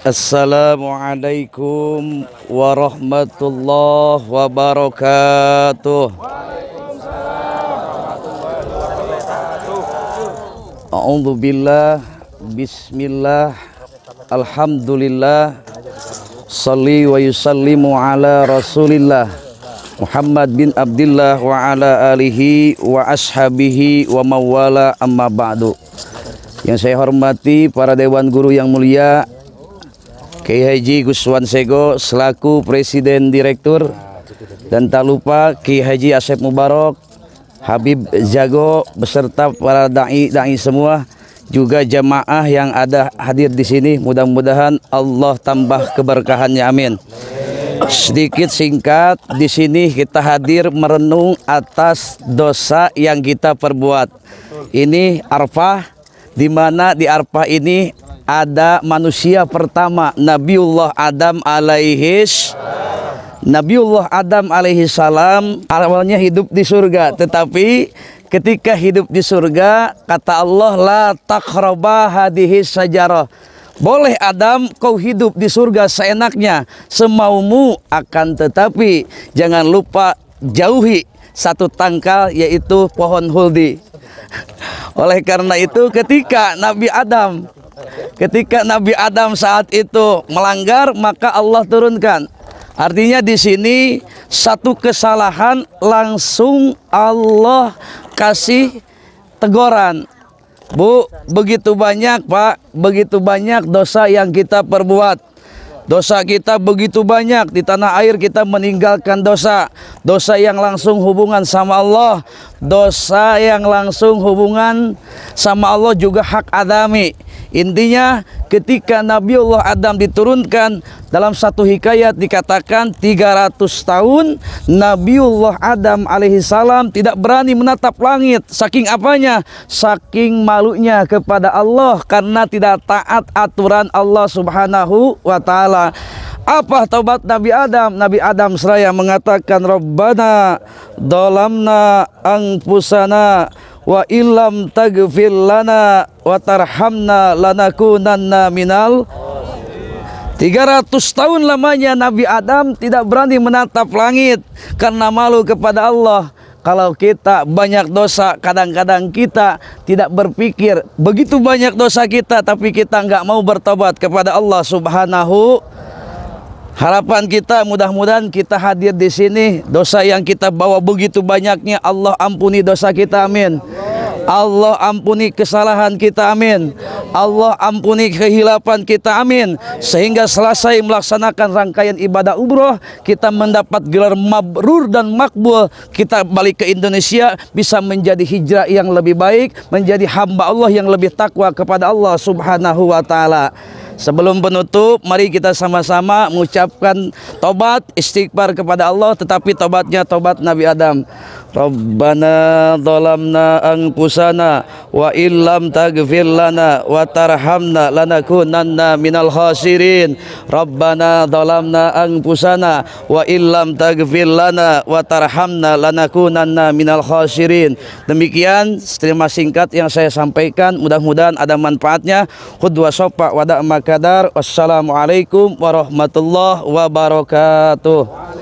Assalamualaikum warahmatullahi wabarakatuh. A'udzu billah bismillah alhamdulillah salli wa yusallimu ala rasulillah Muhammad bin Abdullah wa ala alihi wa ashabihi wa mawala amma ba'du. Yang saya hormati para Dewan Guru yang mulia Kiai Haji Guswan Sego selaku Presiden Direktur dan tak lupa Kiai Haji Asep Mubarok, Habib Jago beserta para dai-dai semua juga jemaah yang ada hadir di sini mudah-mudahan Allah tambah keberkahannya amin. Sedikit singkat di sini kita hadir merenung atas dosa yang kita perbuat. Ini arfah di mana di Arpa ini ada manusia pertama Nabiullah Adam alaihis Nabiullah Adam alaihis salam awalnya hidup di surga tetapi ketika hidup di surga kata Allah la takhraba hadhihi sajarah boleh Adam kau hidup di surga seenaknya semaumu akan tetapi jangan lupa jauhi satu tangkal yaitu pohon huldi oleh karena itu ketika Nabi Adam ketika Nabi Adam saat itu melanggar maka Allah turunkan. Artinya di sini satu kesalahan langsung Allah kasih teguran. Bu, begitu banyak Pak, begitu banyak dosa yang kita perbuat Dosa kita begitu banyak di tanah air kita meninggalkan dosa. Dosa yang langsung hubungan sama Allah, dosa yang langsung hubungan sama Allah juga hak adami. Intinya ketika Nabi Allah Adam diturunkan dalam satu hikayat dikatakan 300 tahun Nabi Allah Adam alaihi salam tidak berani menatap langit saking apanya? Saking malunya kepada Allah karena tidak taat aturan Allah Subhanahu wa taala. Apa taubat Nabi Adam? Nabi Adam seraya mengatakan Rabbana dolamna angpusana wa ilam tagfir lana wa tarhamna lanakunanna minal 300 tahun lamanya Nabi Adam tidak berani menatap langit karena malu kepada Allah. Kalau kita banyak dosa, kadang-kadang kita tidak berpikir begitu banyak dosa kita, tapi kita nggak mau bertobat kepada Allah Subhanahu Harapan kita mudah-mudahan kita hadir di sini dosa yang kita bawa begitu banyaknya Allah ampuni dosa kita amin. Allah ampuni kesalahan kita amin Allah ampuni kehilapan kita amin sehingga selesai melaksanakan rangkaian ibadah umroh kita mendapat gelar mabrur dan makbul kita balik ke Indonesia bisa menjadi hijrah yang lebih baik menjadi hamba Allah yang lebih takwa kepada Allah subhanahu wa ta'ala Sebelum penutup, mari kita sama-sama mengucapkan tobat istighfar kepada Allah tetapi tobatnya tobat Nabi Adam. Rabbana ang anfusana wa illam taghfir lana wa tarhamna lanakunanna minal khasirin. Rabbana ang anfusana wa illam taghfir lana wa tarhamna lanakunanna minal khasirin. Demikian terima singkat yang saya sampaikan, mudah-mudahan ada manfaatnya. Khudwa sopa wada maka sekadar wassalamualaikum warahmatullahi wabarakatuh